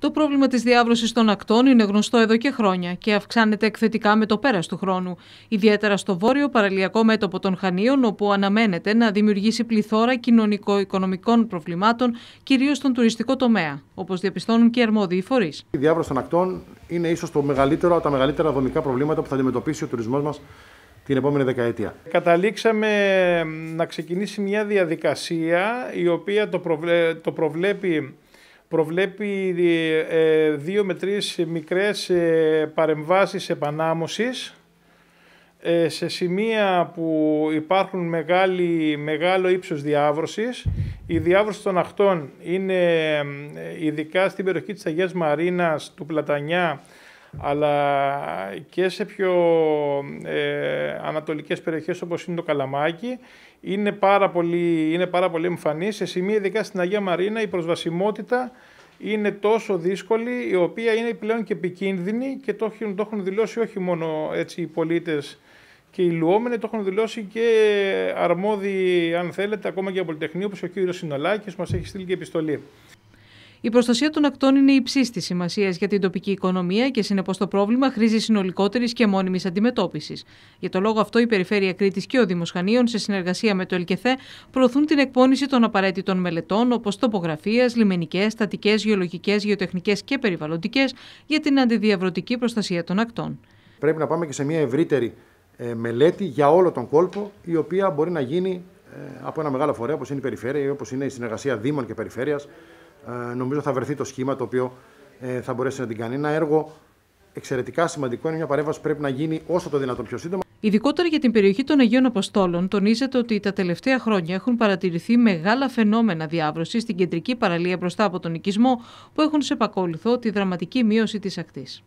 Το πρόβλημα της διάβρωσης των ακτών είναι γνωστό εδώ και χρόνια και αυξάνεται εκθετικά με το πέρας του χρόνου. Ιδιαίτερα στο βόρειο παραλιακό μέτωπο των Χανίων, όπου αναμένεται να δημιουργήσει πληθώρα κοινωνικο-οικονομικών προβλημάτων, κυρίως στον τουριστικό τομέα, όπως διαπιστώνουν και οι αρμόδιοι φορείς. Η διάβρωση των ακτών είναι ίσως το μεγαλύτερο, από τα μεγαλύτερα δομικά προβλήματα που θα αντιμετωπίσει ο τουρισμός μας την επόμενη δεκαετία. Καταλήξαμε να ξεκινήσει μια διαδικασία η οποία το προβλέπει προβλέπει ε, δύο με τρεις μικρές ε, παρεμβάσεις επανάμωσης ε, σε σημεία που υπάρχουν μεγάλη, μεγάλο ύψος διάβρωσης. Η διάβρωση των αχτών είναι ειδικά στην περιοχή της Αγίας Μαρίνας, του Πλατανιά, αλλά και σε πιο ανατολικές περιοχές όπως είναι το Καλαμάκι είναι πάρα πολύ, είναι πάρα πολύ εμφανής. Σε σημεία ειδικά στην Αγία Μαρίνα η προσβασιμότητα είναι τόσο δύσκολη η οποία είναι πλέον και επικίνδυνη και το έχουν, το δηλώσει όχι μόνο έτσι, οι πολίτες και οι λουόμενοι το έχουν δηλώσει και αρμόδιοι, αν θέλετε, ακόμα και από Πολυτεχνείο, όπως ο κύριος που μας έχει στείλει και επιστολή. Η προστασία των ακτών είναι υψής της σημασίας για την τοπική οικονομία και συνεπώς το πρόβλημα χρήζει συνολικότερης και μόνιμης αντιμετώπισης. Για το λόγο αυτό, η Περιφέρεια Κρήτης και ο Χανίων σε συνεργασία με το ΕΛΚΕΘΕ, προωθούν την εκπόνηση των απαραίτητων μελετών όπως τοπογραφία, λιμενικές, στατικές, γεωλογικές, γεωτεχνικές και περιβαλλοντικές για την αντιδιαβρωτική προστασία των ακτών. Πρέπει να πάμε και σε μια ευρύτερη ε, μελέτη για όλο τον κόλπο, η οποία μπορεί να γίνει ε, από ένα μεγάλο φορέα όπως είναι η Περιφέρεια ή όπως είναι η συνεργασία Δήμων και Περιφέρειας ε, νομίζω θα βρεθεί το σχήμα το οποίο ε, θα μπορέσει να την κάνει. Ένα έργο εξαιρετικά σημαντικό είναι μια παρέμβαση που πρέπει να γίνει όσο το δυνατόν πιο σύντομα. Ειδικότερα για την περιοχή των Αγίων Αποστόλων, τονίζεται ότι τα τελευταία χρόνια έχουν παρατηρηθεί μεγάλα φαινόμενα διάβρωσης στην κεντρική παραλία μπροστά από τον οικισμό, που έχουν σε επακόλουθο τη δραματική μείωση της ακτής.